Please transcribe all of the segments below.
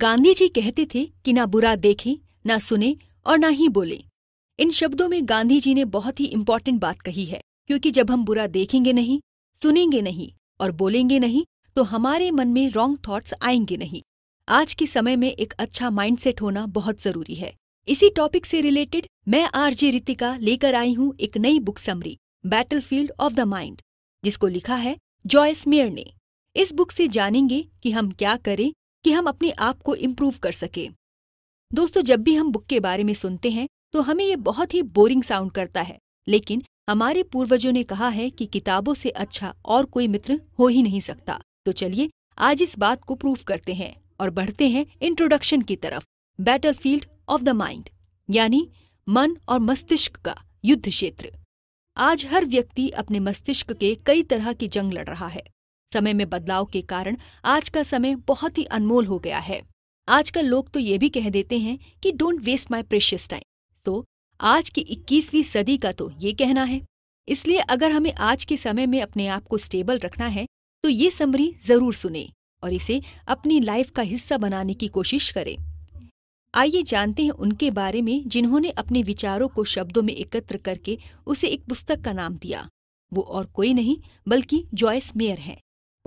गांधी जी कहते थे कि ना बुरा देखें ना सुने और ना ही बोले इन शब्दों में गांधी जी ने बहुत ही इंपॉर्टेंट बात कही है क्योंकि जब हम बुरा देखेंगे नहीं सुनेंगे नहीं और बोलेंगे नहीं तो हमारे मन में रॉन्ग थॉट्स आएंगे नहीं आज के समय में एक अच्छा माइंडसेट होना बहुत जरूरी है इसी टॉपिक से रिलेटेड मैं आरजे रितिका लेकर आई हूँ एक नई book summary battle field of the mind जिसको लिखा है जॉयस मेयर ने इस बुक से जानेंगे कि हम क्या करें कि हम अपने आप को इम्प्रूव कर सकें दोस्तों जब भी हम बुक के बारे में सुनते हैं तो हमें ये बहुत ही बोरिंग साउंड करता है लेकिन हमारे पूर्वजों ने कहा है कि किताबों से अच्छा और कोई मित्र हो ही नहीं सकता तो चलिए आज इस बात को प्रूव करते हैं और बढ़ते हैं इंट्रोडक्शन की तरफ battle field of the mind यानी मन और मस्तिष्क का युद्ध क्षेत्र आज हर व्यक्ति अपने मस्तिष्क के कई तरह की जंग लड़ रहा है समय में बदलाव के कारण आज का समय बहुत ही अनमोल हो गया है आजकल लोग तो ये भी कह देते हैं कि don't waste my precious time तो आज की इक्कीसवीं सदी का तो ये कहना है इसलिए अगर हमें आज के समय में अपने आप को स्टेबल रखना है तो ये समरी जरूर सुने और इसे अपनी लाइफ का हिस्सा बनाने की कोशिश करें आइए जानते हैं उनके बारे में जिन्होंने अपने विचारों को शब्दों में एकत्र करके उसे एक पुस्तक का नाम दिया वो और कोई नहीं बल्कि जॉयस मेयर है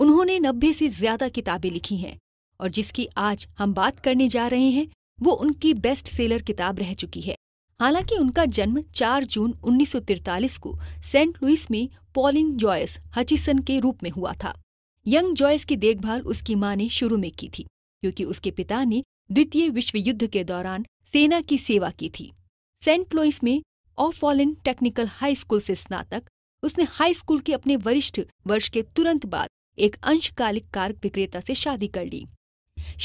उन्होंने नब्बे से ज्यादा किताबें लिखी हैं और जिसकी आज हम बात करने जा रहे हैं वो उनकी बेस्ट सेलर किताब रह चुकी है हालांकि उनका जन्म 4 जून 1943 को सेंट लुइस में पॉलिन जॉयस हचिसन के रूप में हुआ था यंग जॉयस की देखभाल उसकी मां ने शुरू में की थी क्योंकि उसके पिता ने द्वितीय विश्व युद्ध के दौरान सेना की सेवा की थी सेंट लुइस में ऑफॉलिन टेक्निकल हाई स्कूल से स्नातक उसने हाई स्कूल के अपने वरिष्ठ वर्ष के तुरंत बाद एक अंशकालिक कार विक्रेता से शादी कर ली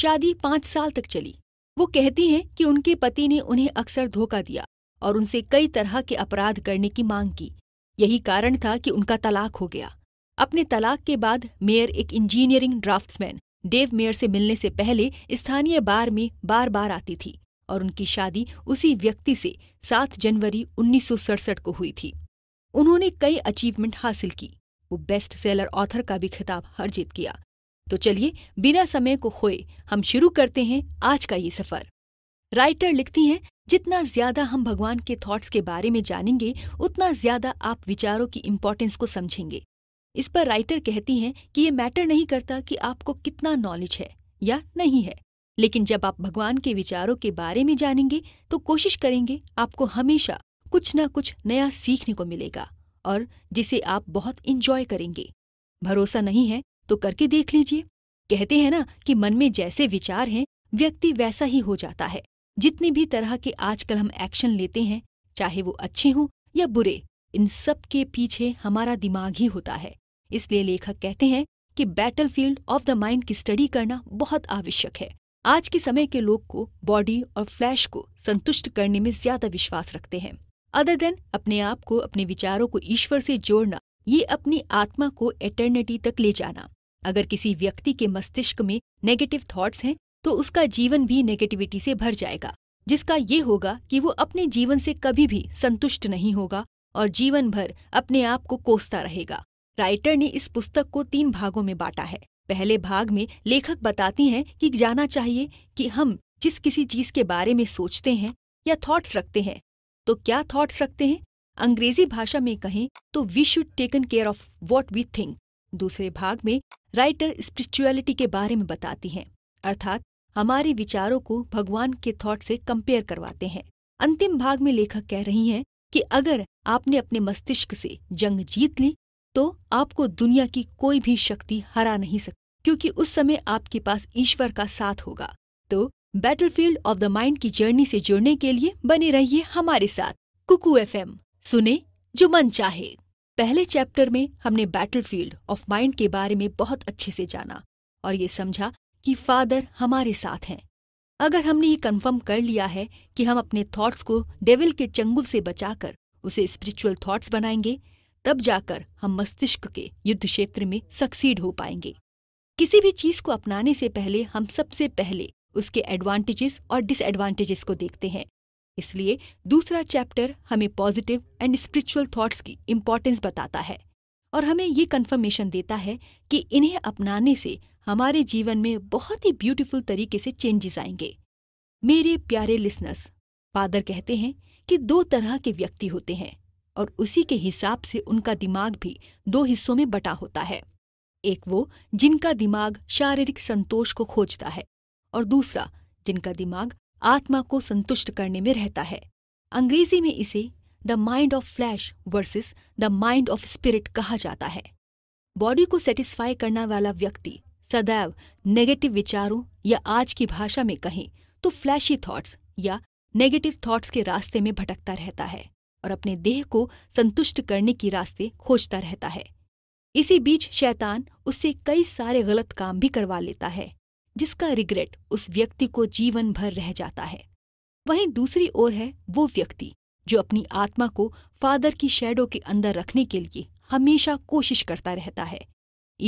शादी पांच साल तक चली वो कहती हैं कि उनके पति ने उन्हें अक्सर धोखा दिया और उनसे कई तरह के अपराध करने की मांग की यही कारण था कि उनका तलाक हो गया अपने तलाक के बाद मेयर एक इंजीनियरिंग ड्राफ्ट्समैन डेव मेयर से मिलने से पहले स्थानीय बार में बार बार आती थी और उनकी शादी उसी व्यक्ति से सात जनवरी उन्नीस को हुई थी उन्होंने कई अचीवमेंट हासिल की वो बेस्ट सेलर ऑथर का भी खिताब अर्जित किया तो चलिए बिना समय को खोए हम शुरू करते हैं आज का ये सफर राइटर लिखती हैं जितना ज्यादा हम भगवान के थॉट्स के बारे में जानेंगे उतना ज्यादा आप विचारों की इम्पोर्टेंस को समझेंगे इस पर राइटर कहती हैं कि ये मैटर नहीं करता कि आपको कितना नॉलेज है या नहीं है लेकिन जब आप भगवान के विचारों के बारे में जानेंगे तो कोशिश करेंगे आपको हमेशा कुछ ना कुछ नया सीखने को मिलेगा और जिसे आप बहुत इंजॉय करेंगे भरोसा नहीं है तो करके देख लीजिए कहते हैं ना कि मन में जैसे विचार हैं व्यक्ति वैसा ही हो जाता है जितने भी तरह के आजकल हम एक्शन लेते हैं चाहे वो अच्छे हों या बुरे इन सब के पीछे हमारा दिमाग ही होता है इसलिए लेखक कहते हैं कि बैटलफील्ड ऑफ द माइंड की स्टडी करना बहुत आवश्यक है आज के समय के लोग को बॉडी और फ्लैश को संतुष्ट करने में ज्यादा विश्वास रखते हैं अदर देन अपने आप को अपने विचारों को ईश्वर से जोड़ना ये अपनी आत्मा को एटर्निटी तक ले जाना अगर किसी व्यक्ति के मस्तिष्क में नेगेटिव थॉट्स हैं तो उसका जीवन भी नेगेटिविटी से भर जाएगा जिसका ये होगा कि वो अपने जीवन से कभी भी संतुष्ट नहीं होगा और जीवन भर अपने आप को कोसता रहेगा राइटर ने इस पुस्तक को तीन भागों में बांटा है पहले भाग में लेखक बताती हैं कि जाना चाहिए कि हम जिस किसी चीज के बारे में सोचते हैं या थॉट्स रखते हैं तो क्या थॉट्स रखते हैं अंग्रेजी भाषा में कहें तो we should taken care of what we think दूसरे भाग में राइटर स्पिरिचुअलिटी के बारे में बताती हैं अर्थात हमारे विचारों को भगवान के थॉट से कंपेयर करवाते हैं अंतिम भाग में लेखक कह रही हैं कि अगर आपने अपने मस्तिष्क से जंग जीत ली तो आपको दुनिया की कोई भी शक्ति हरा नहीं सकती क्योंकि उस समय आपके पास ईश्वर का साथ होगा तो बैटलफील्ड ऑफ द माइंड की जर्नी से जुड़ने के लिए बने रहिए हमारे साथ कुकू एफ सुने जो मन चाहे पहले चैप्टर में हमने बैटलफील्ड ऑफ माइंड के बारे में बहुत अच्छे से जाना और ये समझा कि फादर हमारे साथ हैं अगर हमने ये कंफर्म कर लिया है कि हम अपने थॉट्स को डेविल के चंगुल से बचाकर उसे स्पिरिचुअल थॉट्स बनाएंगे तब जाकर हम मस्तिष्क के युद्ध क्षेत्र में सक्सीड हो पाएंगे किसी भी चीज को अपनाने से पहले हम सबसे पहले उसके एडवांटेजेस और डिसएडवांटेजेस को देखते हैं इसलिए दूसरा चैप्टर हमें पॉजिटिव एंड स्पिरिचुअल थॉट्स की इम्पोर्टेंस बताता है और हमें ये कन्फर्मेशन देता है कि इन्हें अपनाने से हमारे जीवन में बहुत ही ब्यूटीफुल तरीके से चेंजेस आएंगे मेरे प्यारे लिसनर्स फादर कहते हैं कि दो तरह के व्यक्ति होते हैं और उसी के हिसाब से उनका दिमाग भी दो हिस्सों में बटा होता है एक वो जिनका दिमाग शारीरिक संतोष को खोजता है और दूसरा जिनका दिमाग आत्मा को संतुष्ट करने में रहता है अंग्रेजी में इसे the mind of flesh versus the mind of spirit कहा जाता है बॉडी को सेटिस्फाई करना वाला व्यक्ति सदैव नेगेटिव विचारों या आज की भाषा में कहें तो फ्लैशी थॉट्स या नेगेटिव थॉट्स के रास्ते में भटकता रहता है और अपने देह को संतुष्ट करने की रास्ते खोजता रहता है इसी बीच शैतान उससे कई सारे गलत काम भी करवा लेता है जिसका रिग्रेट उस व्यक्ति को जीवन भर रह जाता है वहीं दूसरी ओर है वो व्यक्ति जो अपनी आत्मा को फादर की शेडो के अंदर रखने के लिए हमेशा कोशिश करता रहता है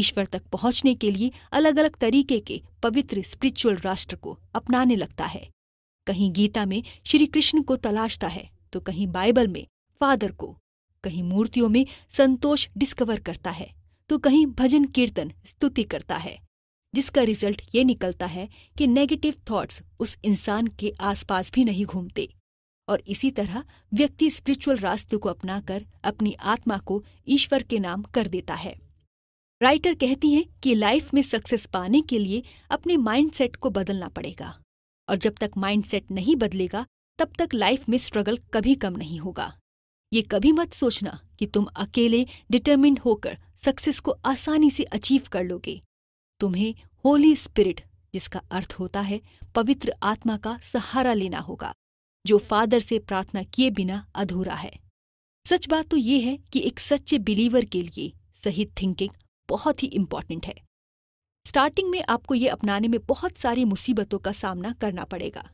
ईश्वर तक पहुंचने के लिए अलग अलग तरीके के पवित्र स्पिरिचुअल राष्ट्र को अपनाने लगता है कहीं गीता में श्री कृष्ण को तलाशता है तो कहीं बाइबल में फादर को कहीं मूर्तियों में संतोष डिस्कवर करता है तो कहीं भजन कीर्तन स्तुति करता है जिसका रिजल्ट ये निकलता है कि नेगेटिव थॉट्स उस इंसान के आसपास भी नहीं घूमते और इसी तरह व्यक्ति स्पिरिचुअल रास्ते को अपनाकर अपनी आत्मा को ईश्वर के नाम कर देता है राइटर कहती हैं कि लाइफ में सक्सेस पाने के लिए अपने माइंडसेट को बदलना पड़ेगा और जब तक माइंडसेट नहीं बदलेगा तब तक लाइफ में स्ट्रगल कभी कम नहीं होगा ये कभी मत सोचना कि तुम अकेले डिटर्मिन होकर सक्सेस को आसानी से अचीव कर लोगे तुम्हें होली स्पिरिट जिसका अर्थ होता है पवित्र आत्मा का सहारा लेना होगा जो फादर से प्रार्थना किए बिना अधूरा है सच बात तो ये है कि एक सच्चे बिलीवर के लिए सही थिंकिंग बहुत ही इम्पॉर्टेंट है स्टार्टिंग में आपको ये अपनाने में बहुत सारी मुसीबतों का सामना करना पड़ेगा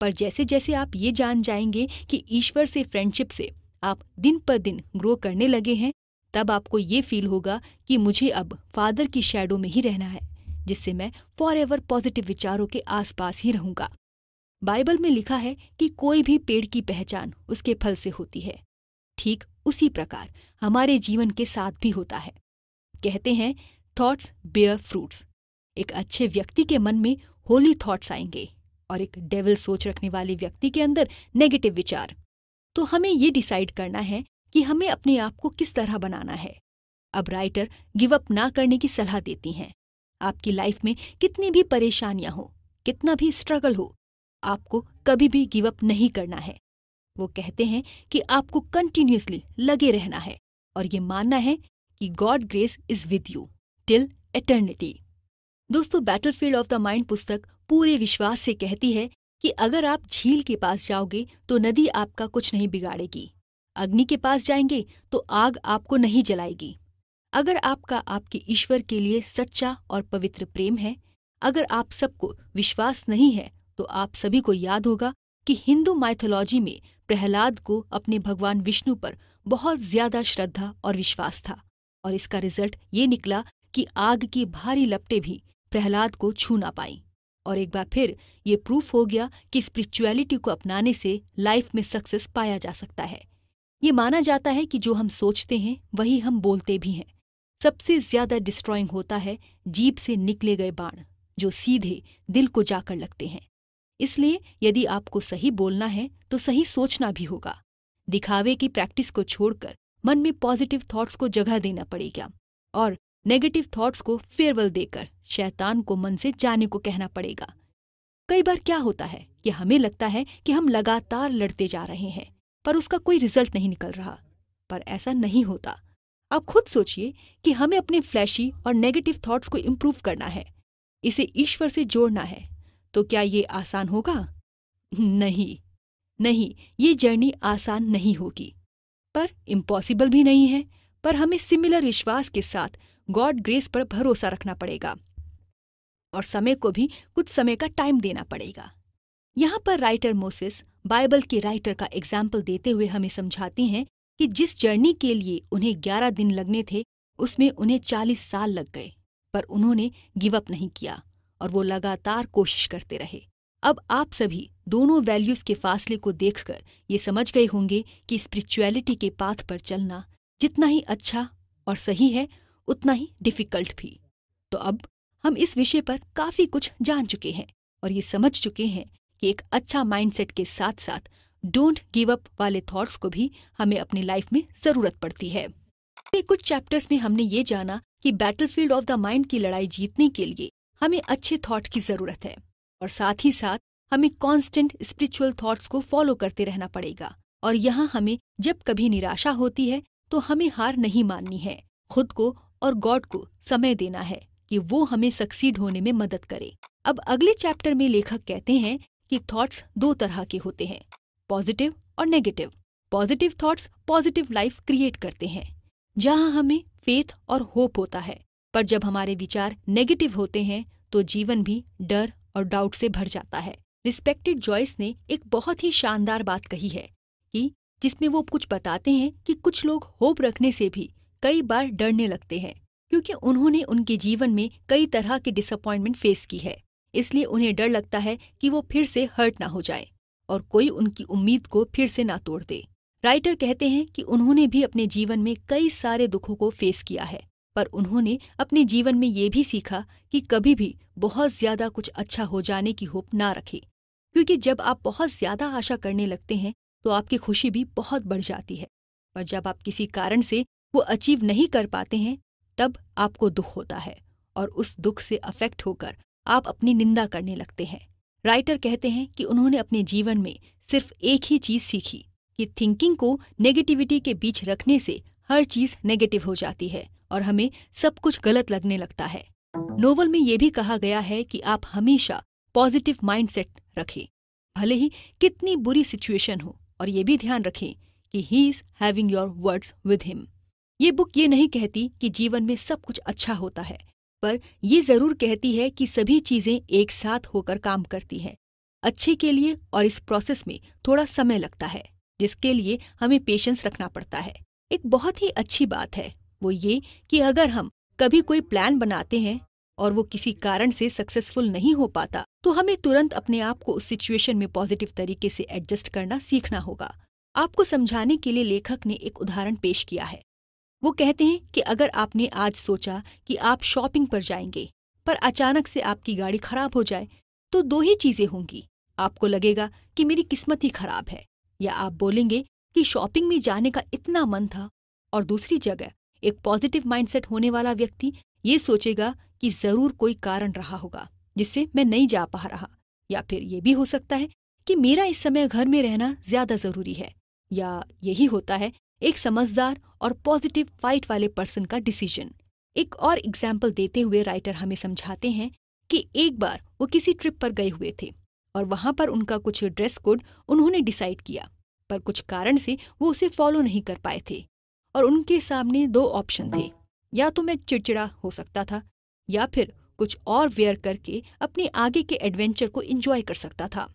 पर जैसे जैसे आप ये जान जाएंगे कि ईश्वर से फ्रेंडशिप से आप दिन पर दिन ग्रो करने लगे हैं तब आपको ये फील होगा कि मुझे अब फादर की शैडो में ही रहना है जिससे मैं फॉर एवर पॉजिटिव विचारों के आसपास ही रहूंगा बाइबल में लिखा है कि कोई भी पेड़ की पहचान उसके फल से होती है ठीक उसी प्रकार हमारे जीवन के साथ भी होता है कहते हैं थॉट्स बेयर फ्रूट्स एक अच्छे व्यक्ति के मन में होली थॉट्स आएंगे और एक डेविल सोच रखने वाले व्यक्ति के अंदर नेगेटिव विचार तो हमें ये डिसाइड करना है कि हमें अपने आप को किस तरह बनाना है अब राइटर गिव अप ना करने की सलाह देती हैं आपकी लाइफ में कितनी भी परेशानियां हो कितना भी स्ट्रगल हो आपको कभी भी गिव अप नहीं करना है वो कहते हैं कि आपको कंटिन्यूसली लगे रहना है और ये मानना है कि God grace is with you till eternity दोस्तों बैटलफील्ड ऑफ द माइंड पुस्तक पूरे विश्वास से कहती है कि अगर आप झील के पास जाओगे तो नदी आपका कुछ नहीं बिगाड़ेगी अग्नि के पास जाएंगे तो आग आपको नहीं जलाएगी अगर आपका आपके ईश्वर के लिए सच्चा और पवित्र प्रेम है अगर आप सबको विश्वास नहीं है तो आप सभी को याद होगा कि हिंदू माइथोलॉजी में प्रहलाद को अपने भगवान विष्णु पर बहुत ज्यादा श्रद्धा और विश्वास था और इसका रिजल्ट ये निकला कि आग की भारी लपटे भी प्रहलाद को छू ना पाई और एक बार फिर ये प्रूफ हो गया कि स्पिरिचुअलिटी को अपनाने से लाइफ में सक्सेस पाया जा सकता है ये माना जाता है कि जो हम सोचते हैं वही हम बोलते भी हैं सबसे ज्यादा डिस्ट्रॉइंग होता है जीप से निकले गए बाण जो सीधे दिल को जाकर लगते हैं इसलिए यदि आपको सही बोलना है तो सही सोचना भी होगा दिखावे की प्रैक्टिस को छोड़कर मन में पॉजिटिव थॉट्स को जगह देना पड़ेगा और नेगेटिव थॉट्स को फेयरवेल देकर शैतान को मन से जाने को कहना पड़ेगा कई बार क्या होता है कि हमें लगता है कि हम लगातार लड़ते जा रहे हैं पर उसका कोई रिजल्ट नहीं निकल रहा पर ऐसा नहीं होता आप खुद सोचिए कि हमें अपने फ्लैशी और नेगेटिव थॉट्स को इम्प्रूव करना है इसे ईश्वर से जोड़ना है तो क्या ये आसान होगा नहीं नहीं ये जर्नी आसान नहीं होगी पर इम्पॉसिबल भी नहीं है पर हमें सिमिलर विश्वास के साथ गॉड ग्रेस पर भरोसा रखना पड़ेगा और समय को भी कुछ समय का टाइम देना पड़ेगा यहां पर राइटर मोसिस बाइबल के राइटर का एग्जाम्पल देते हुए हमें समझाती हैं कि जिस जर्नी के लिए उन्हें ग्यारह दिन लगने थे उसमें उन्हें चालीस साल लग गए पर उन्होंने गिवअप नहीं किया और वो लगातार कोशिश करते रहे अब आप सभी दोनों वैल्यूज के फासले को देखकर ये समझ गए होंगे कि स्पिरिचुअलिटी के पाथ पर चलना जितना ही अच्छा और सही है उतना ही डिफिकल्ट भी तो अब हम इस विषय पर काफी कुछ जान चुके हैं और ये समझ चुके हैं कि एक अच्छा माइंडसेट के साथ साथ डोंट गिव अप वाले थॉट्स को भी हमें अपनी लाइफ में जरूरत पड़ती है कुछ चैप्टर्स में हमने ये जाना कि बैटलफील्ड ऑफ द माइंड की लड़ाई जीतने के लिए हमें अच्छे थॉट की जरूरत है और साथ ही साथ हमें कांस्टेंट स्पिरिचुअल थॉट्स को फॉलो करते रहना पड़ेगा और यहाँ हमें जब कभी निराशा होती है तो हमें हार नहीं माननी है खुद को और गॉड को समय देना है कि वो हमें सक्सीड होने में मदद करे अब अगले चैप्टर में लेखक कहते हैं कि थॉट्स दो तरह के होते हैं पॉजिटिव और negative positive thoughts positive life create करते हैं जहां हमें फेथ और होप होता है पर जब हमारे विचार नेगेटिव होते हैं तो जीवन भी डर और डाउट से भर जाता है रिस्पेक्टेड जॉयस ने एक बहुत ही शानदार बात कही है कि जिसमें वो कुछ बताते हैं कि कुछ लोग होप रखने से भी कई बार डरने लगते हैं क्योंकि उन्होंने उनके जीवन में कई तरह के डिसअपॉइंटमेंट फेस की है इसलिए उन्हें डर लगता है कि वो फिर से हर्ट ना हो जाए और कोई उनकी उम्मीद को फिर से ना तोड़ दे राइटर कहते हैं कि उन्होंने भी अपने जीवन में कई सारे दुखों को फेस किया है पर उन्होंने अपने जीवन में ये भी सीखा कि कभी भी बहुत ज्यादा कुछ अच्छा हो जाने की होप ना रखे क्योंकि जब आप बहुत ज्यादा आशा करने लगते हैं तो आपकी खुशी भी बहुत बढ़ जाती है पर जब आप किसी कारण से वो अचीव नहीं कर पाते हैं तब आपको दुख होता है और उस दुख से अफेक्ट होकर आप अपनी निंदा करने लगते हैं राइटर कहते हैं कि उन्होंने अपने जीवन में सिर्फ एक ही चीज सीखी कि थिंकिंग को नेगेटिविटी के बीच रखने से हर चीज नेगेटिव हो जाती है और हमें सब कुछ गलत लगने लगता है नोवल में ये भी कहा गया है कि आप हमेशा पॉजिटिव माइंडसेट रखें भले ही कितनी बुरी सिचुएशन हो और ये भी ध्यान रखें कि he is having your words with him ये बुक ये नहीं कहती कि जीवन में सब कुछ अच्छा होता है पर ये जरूर कहती है कि सभी चीजें एक साथ होकर काम करती हैं अच्छे के लिए और इस प्रोसेस में थोड़ा समय लगता है जिसके लिए हमें पेशेंस रखना पड़ता है एक बहुत ही अच्छी बात है वो ये कि अगर हम कभी कोई प्लान बनाते हैं और वो किसी कारण से सक्सेसफुल नहीं हो पाता तो हमें तुरंत अपने आप को उस सिचुएशन में पॉजिटिव तरीके से एडजस्ट करना सीखना होगा आपको समझाने के लिए लेखक ने एक उदाहरण पेश किया है वो कहते हैं कि अगर आपने आज सोचा कि आप शॉपिंग पर जाएंगे पर अचानक से आपकी गाड़ी खराब हो जाए तो दो ही चीजें होंगी आपको लगेगा कि मेरी किस्मत ही खराब है या आप बोलेंगे कि शॉपिंग में जाने का इतना मन था और दूसरी जगह एक पॉजिटिव माइंडसेट होने वाला व्यक्ति ये सोचेगा कि जरूर कोई कारण रहा होगा जिससे मैं नहीं जा पा रहा या फिर ये भी हो सकता है कि मेरा इस समय घर में रहना ज्यादा जरूरी है या यही होता है एक समझदार और पॉजिटिव फाइट वाले पर्सन का डिसीजन एक और एग्जाम्पल देते हुए राइटर हमें समझाते हैं कि एक बार वो किसी ट्रिप पर गए हुए थे और वहां पर उनका कुछ ड्रेस कोड उन्होंने डिसाइड किया पर कुछ कारण से वो उसे फॉलो नहीं कर पाए थे और उनके सामने दो ऑप्शन थे या तो मैं चिड़चिड़ा हो सकता था या फिर कुछ और वेयर करके अपने आगे के एडवेंचर को एंजॉय कर सकता था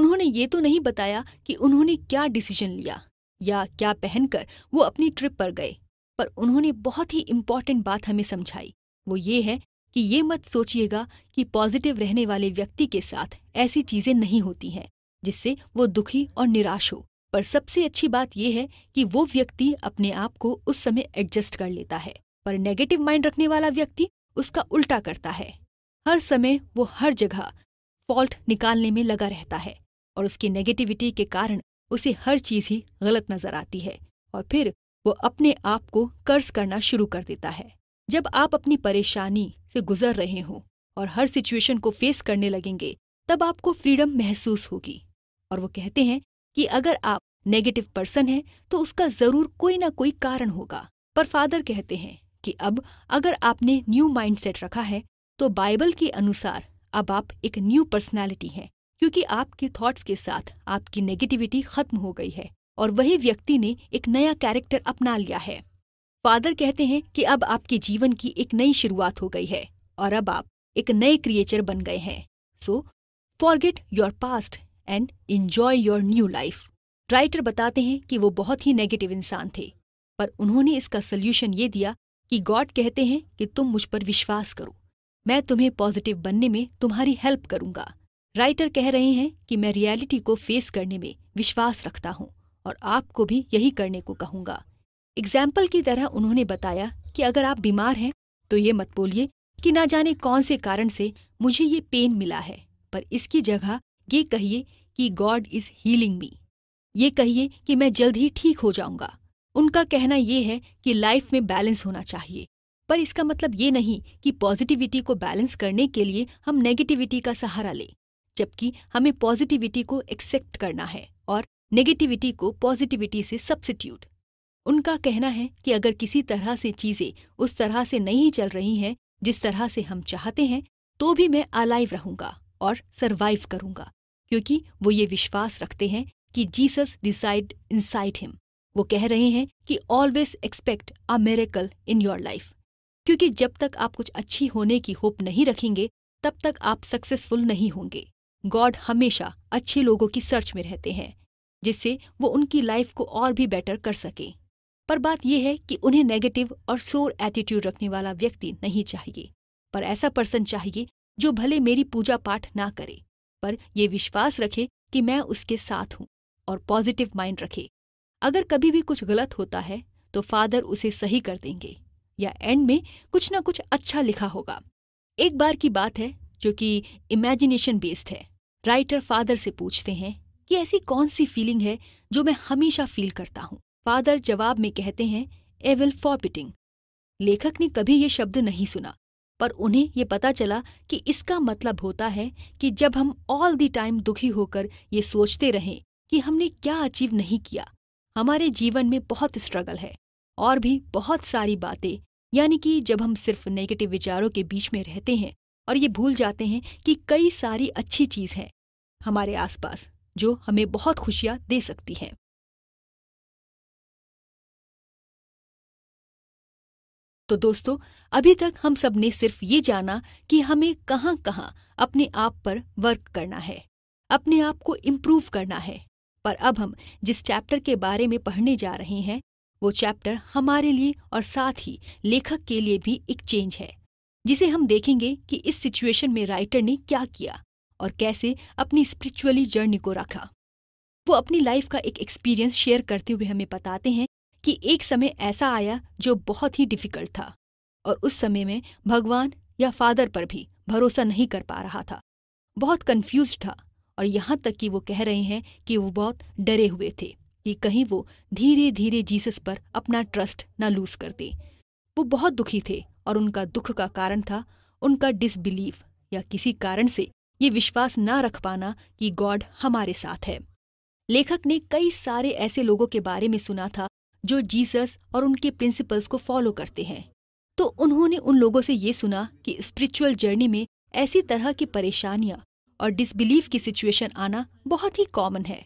उन्होंने ये तो नहीं बताया कि उन्होंने क्या डिसीजन लिया या क्या पहनकर वो अपनी ट्रिप पर गए पर उन्होंने बहुत ही इम्पॉर्टेंट बात हमें समझाई वो ये है कि ये मत सोचिएगा कि पॉजिटिव रहने वाले व्यक्ति के साथ ऐसी चीजें नहीं होती हैं जिससे वो दुखी और निराश हो पर सबसे अच्छी बात यह है कि वो व्यक्ति अपने आप को उस समय एडजस्ट कर लेता है पर नेगेटिव माइंड रखने वाला व्यक्ति उसका उल्टा करता है हर समय वो हर जगह फॉल्ट निकालने में लगा रहता है और उसकी नेगेटिविटी के कारण उसे हर चीज ही गलत नजर आती है और फिर वो अपने आप को कर्ज करना शुरू कर देता है जब आप अपनी परेशानी से गुजर रहे हों और हर सिचुएशन को फेस करने लगेंगे तब आपको फ्रीडम महसूस होगी और वो कहते हैं कि अगर आप नेगेटिव पर्सन हैं तो उसका जरूर कोई ना कोई कारण होगा पर फादर कहते हैं कि अब अगर आपने न्यू माइंडसेट रखा है तो बाइबल के अनुसार अब आप एक न्यू पर्सनैलिटी हैं क्योंकि आपके थॉट्स के साथ आपकी नेगेटिविटी खत्म हो गई है और वही व्यक्ति ने एक नया कैरेक्टर अपना लिया है फादर कहते हैं कि अब आपके जीवन की एक नई शुरुआत हो गई है और अब आप एक नए क्रिएचर बन गए हैं so forget your past and enjoy your new life writer बताते हैं कि वो बहुत ही नेगेटिव इंसान थे पर उन्होंने इसका सोल्यूशन ये दिया कि गॉड कहते हैं कि तुम मुझ पर विश्वास करो मैं तुम्हें पॉजिटिव बनने में तुम्हारी हेल्प करूंगा राइटर कह रहे हैं कि मैं रियलिटी को फेस करने में विश्वास रखता हूँ और आपको भी यही करने को कहूँगा एग्जाम्पल की तरह उन्होंने बताया कि अगर आप बीमार हैं तो ये मत बोलिए कि ना जाने कौन से कारण से मुझे ये पेन मिला है पर इसकी जगह ये कहिए कि गॉड इज हीलिंग मी ये कहिए कि मैं जल्द ही ठीक हो जाऊंगा उनका कहना ये है कि लाइफ में बैलेंस होना चाहिए पर इसका मतलब ये नहीं कि पॉजिटिविटी को बैलेंस करने के लिए हम नेगेटिविटी का सहारा लें जबकि हमें पॉजिटिविटी को एक्सेप्ट करना है और नेगेटिविटी को पॉजिटिविटी से सब्सिट्यूट उनका कहना है कि अगर किसी तरह से चीजें उस तरह से नहीं चल रही हैं जिस तरह से हम चाहते हैं तो भी मैं अलाइव रहूंगा और सरवाइव करूंगा क्योंकि वो ये विश्वास रखते हैं कि जीसस डिसाइड इनसाइड हिम वो कह रहे हैं कि always expect a miracle in your life क्योंकि जब तक आप कुछ अच्छी होने की होप नहीं रखेंगे तब तक आप सक्सेसफुल नहीं होंगे गॉड हमेशा अच्छे लोगों की सर्च में रहते हैं जिससे वो उनकी लाइफ को और भी बेटर कर सके पर बात यह है कि उन्हें नेगेटिव और सोर एटीट्यूड रखने वाला व्यक्ति नहीं चाहिए पर ऐसा पर्सन चाहिए जो भले मेरी पूजा पाठ ना करे पर यह विश्वास रखे कि मैं उसके साथ हूं और पॉजिटिव माइंड रखे अगर कभी भी कुछ गलत होता है तो फादर उसे सही कर देंगे या एंड में कुछ ना कुछ अच्छा लिखा होगा एक बार की बात है जो कि इमेजिनेशन बेस्ड है राइटर फादर से पूछते हैं कि ऐसी कौन सी फीलिंग है जो मैं हमेशा फील करता हूँ फादर जवाब में कहते हैं एविल फॉर्पिटिंग लेखक ने कभी ये शब्द नहीं सुना पर उन्हें ये पता चला कि इसका मतलब होता है कि जब हम ऑल दी टाइम दुखी होकर ये सोचते रहें कि हमने क्या अचीव नहीं किया हमारे जीवन में बहुत स्ट्रगल है और भी बहुत सारी बातें यानी कि जब हम सिर्फ नेगेटिव विचारों के बीच में रहते हैं और ये भूल जाते हैं कि कई सारी अच्छी चीज़ है हमारे आसपास जो हमें बहुत खुशियां दे सकती है तो दोस्तों अभी तक हम सब ने सिर्फ ये जाना कि हमें कहां कहां अपने आप पर वर्क करना है अपने आप को इम्प्रूव करना है पर अब हम जिस चैप्टर के बारे में पढ़ने जा रहे हैं वो चैप्टर हमारे लिए और साथ ही लेखक के लिए भी एक चेंज है जिसे हम देखेंगे कि इस सिचुएशन में राइटर ने क्या किया और कैसे अपनी स्पिरिचुअली जर्नी को रखा वो अपनी लाइफ का एक एक्सपीरियंस शेयर करते हुए हमें बताते हैं कि एक समय ऐसा आया जो बहुत ही डिफिकल्ट था और उस समय में भगवान या फादर पर भी भरोसा नहीं कर पा रहा था बहुत कंफ्यूज था और यहाँ तक कि वो कह रहे हैं कि वो बहुत डरे हुए थे कि कहीं वो धीरे धीरे जीसस पर अपना ट्रस्ट ना लूज कर दे वो बहुत दुखी थे और उनका दुख का कारण था उनका डिसबिलीफ या किसी कारण से ये विश्वास ना रख पाना कि गॉड हमारे साथ है लेखक ने कई सारे ऐसे लोगों के बारे में सुना था जो जीसस और उनके प्रिंसिपल्स को फॉलो करते हैं तो उन्होंने उन लोगों से ये सुना कि स्पिरिचुअल जर्नी में ऐसी तरह की परेशानियां और डिसबिलीफ की सिचुएशन आना बहुत ही कॉमन है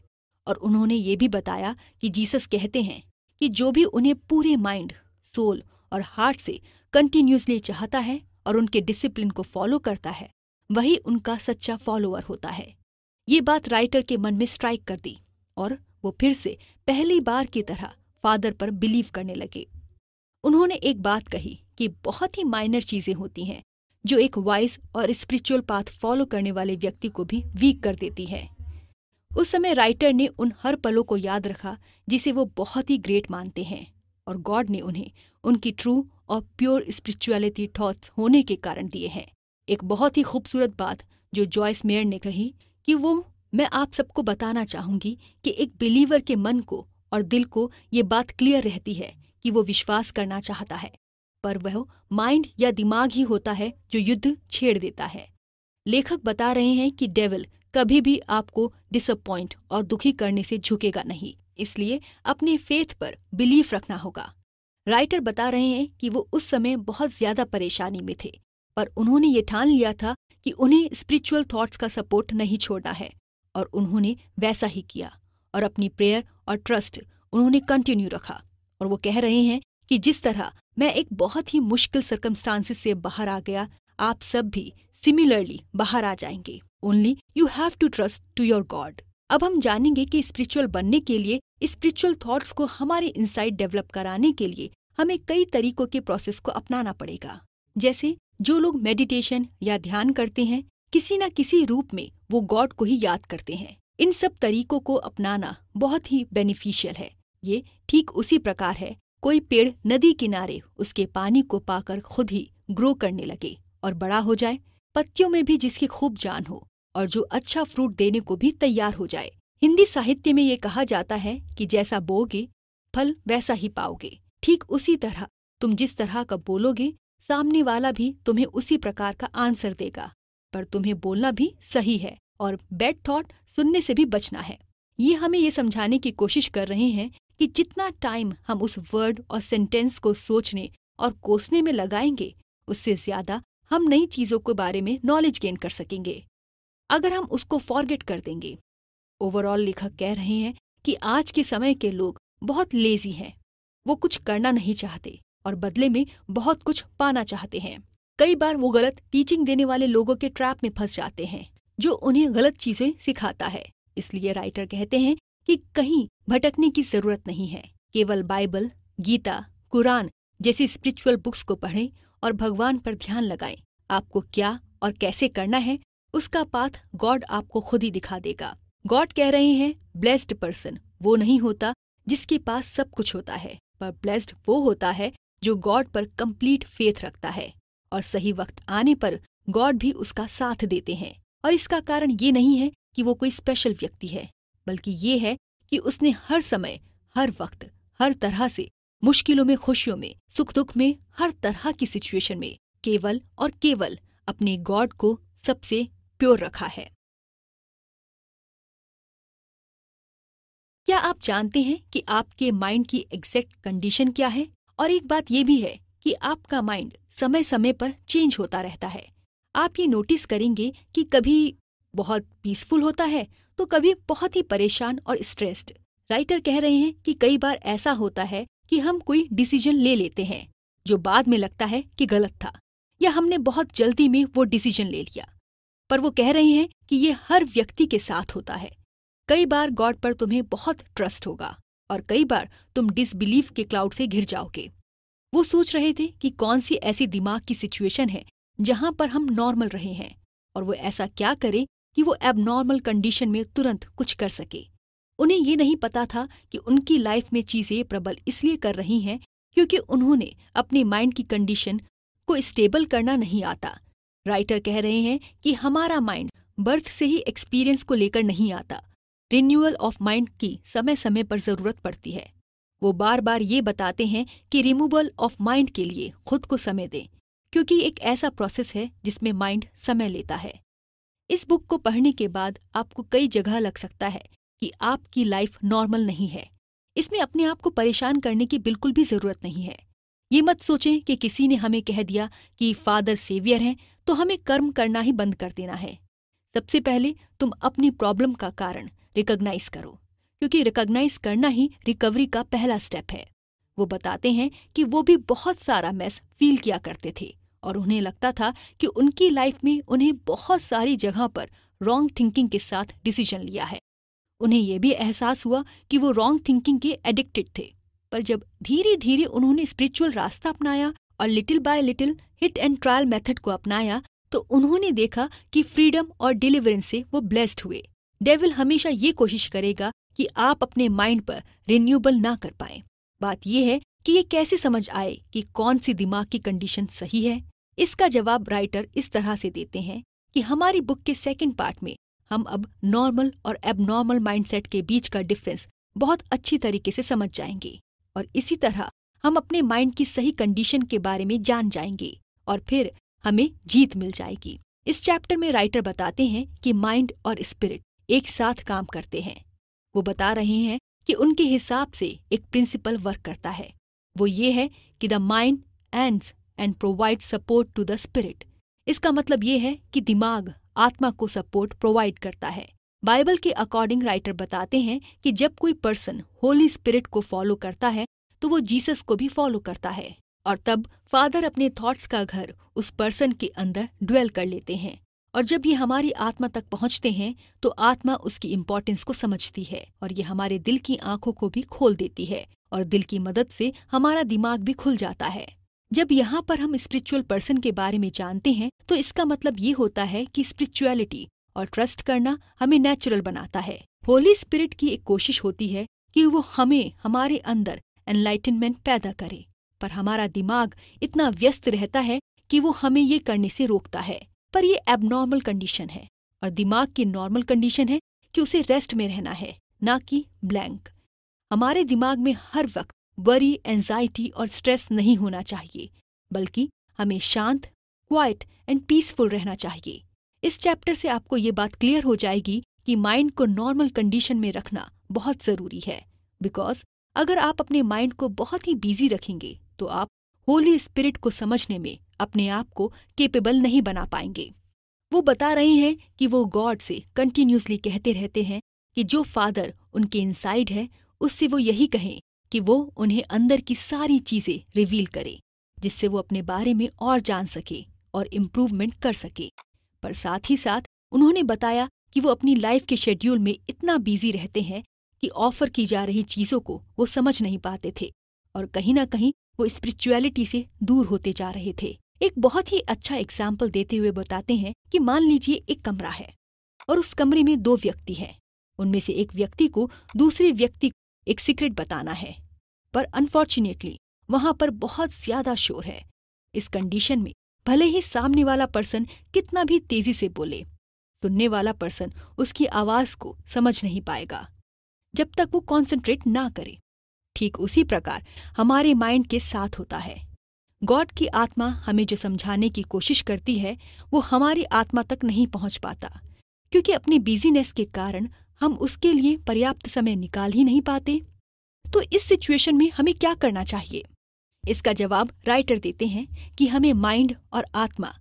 और उन्होंने ये भी बताया कि जीसस कहते हैं कि जो भी उन्हें पूरे माइंड सोल और हार्ट से कंटिन्यूसली चाहता है और उनके डिसिप्लिन को फॉलो करता है वही उनका सच्चा फॉलोअर होता है ये बात राइटर के मन में स्ट्राइक कर दी और वो फिर से पहली बार की तरह फादर पर बिलीव करने लगे उन्होंने एक बात कही कि बहुत ही माइनर चीजें होती हैं जो एक वाइज और स्पिरिचुअल पाथ फॉलो करने वाले व्यक्ति को भी वीक कर देती है उस समय राइटर ने उन हर पलों को याद रखा जिसे वो बहुत ही ग्रेट मानते हैं और गॉड ने उन्हें उनकी ट्रू और प्योर स्पिरिचुअलिटी थॉट्स होने के कारण दिए हैं एक बहुत ही खूबसूरत बात जो जॉयस मेयर ने कही कि वो मैं आप सबको बताना चाहूंगी कि एक बिलीवर के मन को और दिल को ये बात क्लियर रहती है कि वो विश्वास करना चाहता है पर वह माइंड या दिमाग ही होता है जो युद्ध छेड़ देता है लेखक बता रहे हैं कि डेविल कभी भी आपको डिसअपॉइंट और दुखी करने से झुकेगा नहीं इसलिए अपने फेथ पर बिलीफ रखना होगा राइटर बता रहे हैं कि वो उस समय बहुत ज्यादा परेशानी में थे पर उन्होंने ये ठान लिया था कि उन्हें स्पिरिचुअल थॉट्स का सपोर्ट नहीं छोड़ना है और उन्होंने वैसा ही किया और अपनी प्रेयर और ट्रस्ट उन्होंने कंटिन्यू रखा और वो कह रहे हैं कि जिस तरह मैं एक बहुत ही मुश्किल सर्कमस्टांसेस से बाहर आ गया आप सब भी सिमिलरली बाहर आ जाएंगे only you have to trust to your God अब हम जानेंगे कि स्पिरिचुअल बनने के लिए स्पिरिचुअल थॉट्स को हमारे इनसाइड डेवलप कराने के लिए हमें कई तरीकों के प्रोसेस को अपनाना पड़ेगा जैसे जो लोग मेडिटेशन या ध्यान करते हैं किसी न किसी रूप में वो गॉड को ही याद करते हैं इन सब तरीकों को अपनाना बहुत ही बेनिफिशियल है ये ठीक उसी प्रकार है कोई पेड़ नदी किनारे उसके पानी को पाकर खुद ही ग्रो करने लगे और बड़ा हो जाए पत्तियों में भी जिसकी खूब जान हो और जो अच्छा फ्रूट देने को भी तैयार हो जाए हिंदी साहित्य में ये कहा जाता है कि जैसा बोगे फल वैसा ही पाओगे ठीक उसी तरह तुम जिस तरह का बोलोगे सामने वाला भी तुम्हें उसी प्रकार का आंसर देगा पर तुम्हें बोलना भी सही है और बैड थॉट सुनने से भी बचना है ये हमें ये समझाने की कोशिश कर रहे हैं कि जितना टाइम हम उस वर्ड और सेंटेंस को सोचने और कोसने में लगाएंगे उससे ज्यादा हम नई चीजों के बारे में नॉलेज गेन कर सकेंगे अगर हम उसको फॉरगेट कर देंगे ओवरऑल लेखक कह रहे हैं कि आज के समय के लोग बहुत लेजी हैं वो कुछ करना नहीं चाहते और बदले में बहुत कुछ पाना चाहते हैं कई बार वो गलत टीचिंग देने वाले लोगों के ट्रैप में फंस जाते हैं जो उन्हें गलत चीजें सिखाता है इसलिए राइटर कहते हैं कि कहीं भटकने की जरूरत नहीं है केवल बाइबल गीता कुरान जैसी स्पिरिचुअल बुक्स को पढ़ें और भगवान पर ध्यान लगाएं आपको क्या और कैसे करना है उसका पाथ गॉड आपको खुद ही दिखा देगा गॉड कह रहे हैं ब्लेस्ड पर्सन वो नहीं होता जिसके पास सब कुछ होता है पर ब्लेस्ड वो होता है जो गॉड पर कंप्लीट फेथ रखता है और सही वक्त आने पर गॉड भी उसका साथ देते हैं और इसका कारण ये नहीं है कि वो कोई स्पेशल व्यक्ति है बल्कि ये है कि उसने हर समय हर वक्त हर तरह से मुश्किलों में खुशियों में सुख दुख में हर तरह की सिचुएशन में केवल और केवल अपने गॉड को सबसे प्योर रखा है क्या आप जानते हैं कि आपके माइंड की एग्जैक्ट कंडीशन क्या है और एक बात यह भी है कि आपका माइंड समय समय पर चेंज होता रहता है आप ये नोटिस करेंगे कि कभी बहुत पीसफुल होता है तो कभी बहुत ही परेशान और स्ट्रेस्ड राइटर कह रहे हैं कि कई बार ऐसा होता है कि हम कोई डिसीजन ले लेते हैं जो बाद में लगता है कि गलत था या हमने बहुत जल्दी में वो डिसीजन ले लिया पर वो कह रहे हैं कि ये हर व्यक्ति के साथ होता है कई बार गॉड पर तुम्हें बहुत ट्रस्ट होगा और कई बार तुम डिसबिलीव के क्लाउड से घिर जाओगे वो सोच रहे थे कि कौन सी ऐसी दिमाग की सिचुएशन है जहां पर हम नॉर्मल रहे हैं और वो ऐसा क्या करे कि वो एबनॉर्मल कंडीशन में तुरंत कुछ कर सके उन्हें ये नहीं पता था कि उनकी लाइफ में चीजें प्रबल इसलिए कर रही हैं क्योंकि उन्होंने अपने माइंड की कंडीशन को स्टेबल करना नहीं आता राइटर कह रहे हैं कि हमारा माइंड बर्थ से ही एक्सपीरियंस को लेकर नहीं आता रिन्यूअल ऑफ माइंड की समय समय पर जरूरत पड़ती है वो बार बार ये बताते हैं कि रिमूवल ऑफ माइंड के लिए खुद को समय दें क्योंकि एक ऐसा प्रोसेस है जिसमें माइंड समय लेता है इस बुक को पढ़ने के बाद आपको कई जगह लग सकता है कि आपकी लाइफ नॉर्मल नहीं है इसमें अपने आप को परेशान करने की बिल्कुल भी जरूरत नहीं है ये मत सोचें कि किसी ने हमें कह दिया कि फादर सेवियर हैं तो हमें कर्म करना ही बंद कर देना है सबसे पहले तुम अपनी प्रॉब्लम का कारण रिकॉग्नाइज करो क्योंकि रिकॉग्नाइज करना ही रिकवरी का पहला स्टेप है वो बताते हैं कि वो भी बहुत सारा मैस फील किया करते थे और उन्हें लगता था कि उनकी लाइफ में उन्हें बहुत सारी जगह पर रॉन्ग थिंकिंग के साथ डिसीजन लिया है उन्हें यह भी एहसास हुआ कि वो रॉन्ग थिंकिंग के एडिक्टेड थे पर जब धीरे धीरे उन्होंने स्पिरिचुअल रास्ता अपनाया और little by little hit and trial method को अपनाया तो उन्होंने देखा कि फ्रीडम और डिलीवरेंस से वो ब्लेस्ड हुए डेविल हमेशा ये कोशिश करेगा कि आप अपने माइंड पर रिन्यूएबल ना कर पाए बात यह है कि ये कैसे समझ आए कि कौन सी दिमाग की कंडीशन सही है इसका जवाब राइटर इस तरह से देते हैं कि हमारी बुक के सेकंड पार्ट में हम अब नॉर्मल और एबनॉर्मल माइंडसेट के बीच का डिफरेंस बहुत अच्छी तरीके से समझ जाएंगे और इसी तरह हम अपने माइंड की सही कंडीशन के बारे में जान जाएंगे और फिर हमें जीत मिल जाएगी इस चैप्टर में राइटर बताते हैं कि माइंड और स्पिरिट एक साथ काम करते हैं वो बता रहे हैं कि उनके हिसाब से एक प्रिंसिपल वर्क करता है वो ये है कि the mind ends and provide support to the spirit इसका मतलब ये है कि दिमाग आत्मा को सपोर्ट प्रोवाइड करता है बाइबल के अकॉर्डिंग राइटर बताते हैं कि जब कोई पर्सन होली स्पिरिट को फॉलो करता है तो वो जीसस को भी फॉलो करता है और तब फादर अपने थॉट्स का घर उस पर्सन के अंदर ड्वेल कर लेते हैं और जब ये हमारी आत्मा तक पहुंचते हैं तो आत्मा उसकी इम्पोर्टेंस को समझती है और ये हमारे दिल की आंखों को भी खोल देती है और दिल की मदद से हमारा दिमाग भी खुल जाता है जब यहाँ पर हम स्पिरिचुअल पर्सन के बारे में जानते हैं तो इसका मतलब ये होता है कि स्पिरिचुअलिटी और ट्रस्ट करना हमें नेचुरल बनाता है होली स्पिरिट की एक कोशिश होती है कि वो हमें हमारे अंदर एनलाइटनमेंट पैदा करे पर हमारा दिमाग इतना व्यस्त रहता है कि वो हमें ये करने से रोकता है पर ये एबनॉर्मल कंडीशन है और दिमाग की नॉर्मल कंडीशन है कि उसे रेस्ट में रहना है ना कि ब्लैंक हमारे दिमाग में हर वक्त वरी एंजाइटी और स्ट्रेस नहीं होना चाहिए बल्कि हमें शांत क्वाइट एंड पीसफुल रहना चाहिए इस चैप्टर से आपको ये बात क्लियर हो जाएगी कि माइंड को नॉर्मल कंडीशन में रखना बहुत ज़रूरी है बिकॉज अगर आप अपने माइंड को बहुत ही बिजी रखेंगे तो आप होली स्पिरिट को समझने में अपने आप को केपेबल नहीं बना पाएंगे वो बता रहे हैं कि वो गॉड से कंटिन्यूसली कहते रहते हैं कि जो फादर उनके इनसाइड है उससे वो यही कहें कि वो उन्हें अंदर की सारी चीजें रिवील करें जिससे वो अपने बारे में और जान सके और इम्प्रूवमेंट कर सके पर साथ ही साथ उन्होंने बताया कि वो अपनी लाइफ के शेड्यूल में इतना बिजी रहते हैं कि ऑफर की जा रही चीजों को वो समझ नहीं पाते थे और कहीं ना कहीं वो स्पिरिचुअलिटी से दूर होते जा रहे थे एक बहुत ही अच्छा एग्जाम्पल देते हुए बताते हैं कि मान लीजिए एक कमरा है और उस कमरे में दो व्यक्ति हैं उनमें से एक व्यक्ति को दूसरे व्यक्ति को एक सीक्रेट बताना है पर अनफॉर्चुनेटली वहां पर बहुत ज्यादा शोर है इस कंडीशन में भले ही सामने वाला पर्सन कितना भी तेजी से बोले सुनने वाला पर्सन उसकी आवाज को समझ नहीं पाएगा जब तक वो कॉन्सेंट्रेट ना करे ठीक उसी प्रकार हमारे माइंड के साथ होता है गॉड की आत्मा हमें जो समझाने की कोशिश करती है वो हमारी आत्मा तक नहीं पहुंच पाता क्योंकि अपनी बिजीनेस के कारण हम उसके लिए पर्याप्त समय निकाल ही नहीं पाते तो इस सिचुएशन में हमें क्या करना चाहिए इसका जवाब राइटर देते हैं कि हमें माइंड और आत्मा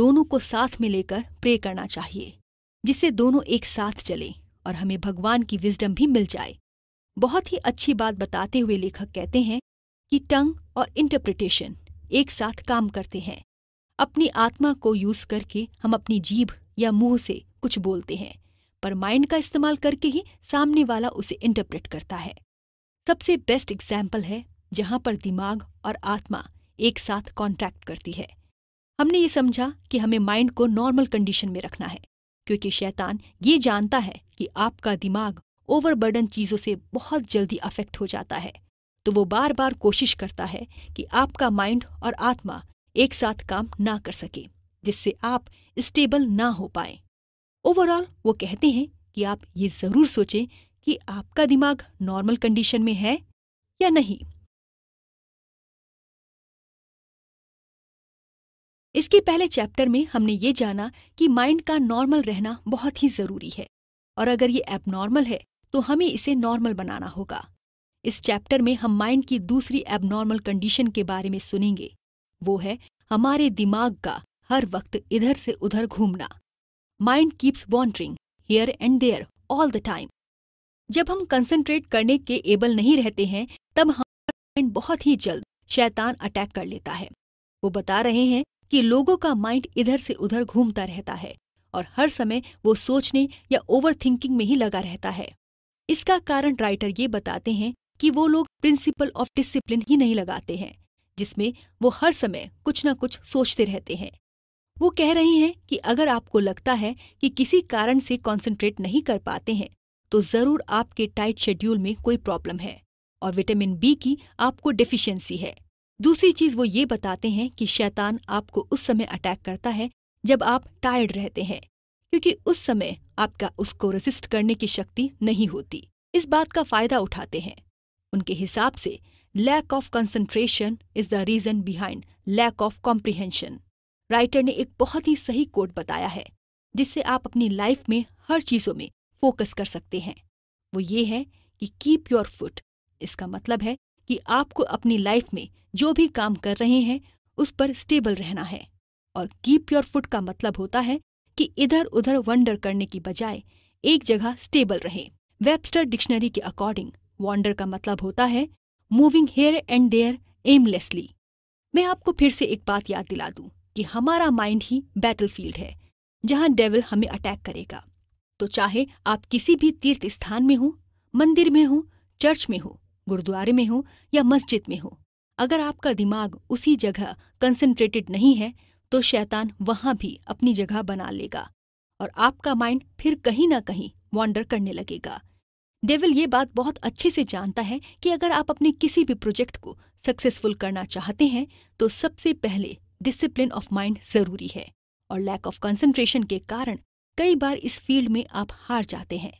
दोनों को साथ में लेकर प्रे करना चाहिए जिससे दोनों एक साथ चलें और हमें भगवान की विजडम भी मिल जाए बहुत ही अच्छी बात बताते हुए लेखक कहते हैं कि टंग और इंटरप्रिटेशन एक साथ काम करते हैं अपनी आत्मा को यूज करके हम अपनी जीभ या मुंह से कुछ बोलते हैं पर माइंड का इस्तेमाल करके ही सामने वाला उसे इंटरप्रेट करता है सबसे बेस्ट एग्जाम्पल है जहां पर दिमाग और आत्मा एक साथ कॉन्ट्रैक्ट करती है हमने ये समझा कि हमें माइंड को नॉर्मल कंडीशन में रखना है क्योंकि शैतान ये जानता है कि आपका दिमाग ओवरबर्डन चीज़ों से बहुत जल्दी अफेक्ट हो जाता है तो वो बार बार कोशिश करता है कि आपका माइंड और आत्मा एक साथ काम ना कर सके जिससे आप स्टेबल ना हो पाए ओवरऑल वो कहते हैं कि आप ये ज़रूर सोचें कि आपका दिमाग नॉर्मल कंडीशन में है या नहीं इसके पहले चैप्टर में हमने ये जाना कि माइंड का नॉर्मल रहना बहुत ही ज़रूरी है और अगर ये एबनॉर्मल है तो हमें इसे नॉर्मल बनाना होगा इस चैप्टर में हम माइंड की दूसरी एबनॉर्मल कंडीशन के बारे में सुनेंगे वो है हमारे दिमाग का हर वक्त इधर से उधर घूमना mind keeps wandering here and there all the time जब हम कंसंट्रेट करने के एबल नहीं रहते हैं तब हमारा माइंड बहुत ही जल्द शैतान अटैक कर लेता है वो बता रहे हैं कि लोगों का माइंड इधर से उधर घूमता रहता है और हर समय वो सोचने या ओवर थिंकिंग में ही लगा रहता है इसका कारण राइटर ये बताते हैं कि वो लोग प्रिंसिपल ऑफ डिसिप्लिन ही नहीं लगाते हैं जिसमें वो हर समय कुछ ना कुछ सोचते रहते हैं वो कह रहे हैं कि अगर आपको लगता है कि किसी कारण से कॉन्सेंट्रेट नहीं कर पाते हैं तो ज़रूर आपके टाइट शेड्यूल में कोई प्रॉब्लम है और विटामिन बी की आपको डिफिशियंसी है दूसरी चीज वो ये बताते हैं कि शैतान आपको उस समय अटैक करता है जब आप टायर्ड रहते हैं क्योंकि उस समय आपका उसको रेसिस्ट करने की शक्ति नहीं होती इस बात का फायदा उठाते हैं उनके हिसाब से lack of concentration is the reason behind lack of comprehension writer ने एक बहुत ही सही कोट बताया है जिससे आप अपनी लाइफ में हर चीजों में फोकस कर सकते हैं वो ये है कि कीप योर फुट इसका मतलब है कि आपको अपनी लाइफ में जो भी काम कर रहे हैं उस पर स्टेबल रहना है और कीप योर फुट का मतलब होता है कि इधर उधर वंडर करने की बजाय एक जगह स्टेबल रहे वेबस्टर डिक्शनरी के अकॉर्डिंग वॉन्डर का मतलब होता है moving here and there aimlessly मैं आपको फिर से एक बात याद दिला दूं कि हमारा माइंड ही बैटलफील्ड है जहां डेविल हमें अटैक करेगा तो चाहे आप किसी भी तीर्थ स्थान में हो मंदिर में हो चर्च में हो गुरुद्वारे में हो या मस्जिद में हो अगर आपका दिमाग उसी जगह कंसंट्रेटेड नहीं है तो शैतान वहां भी अपनी जगह बना लेगा और आपका माइंड फिर कहीं ना कहीं वॉन्डर करने लगेगा डेविल ये बात बहुत अच्छे से जानता है कि अगर आप अपने किसी भी प्रोजेक्ट को सक्सेसफुल करना चाहते हैं तो सबसे पहले डिसिप्लिन ऑफ माइंड जरूरी है और लैक ऑफ कंसंट्रेशन के कारण कई बार इस फील्ड में आप हार जाते हैं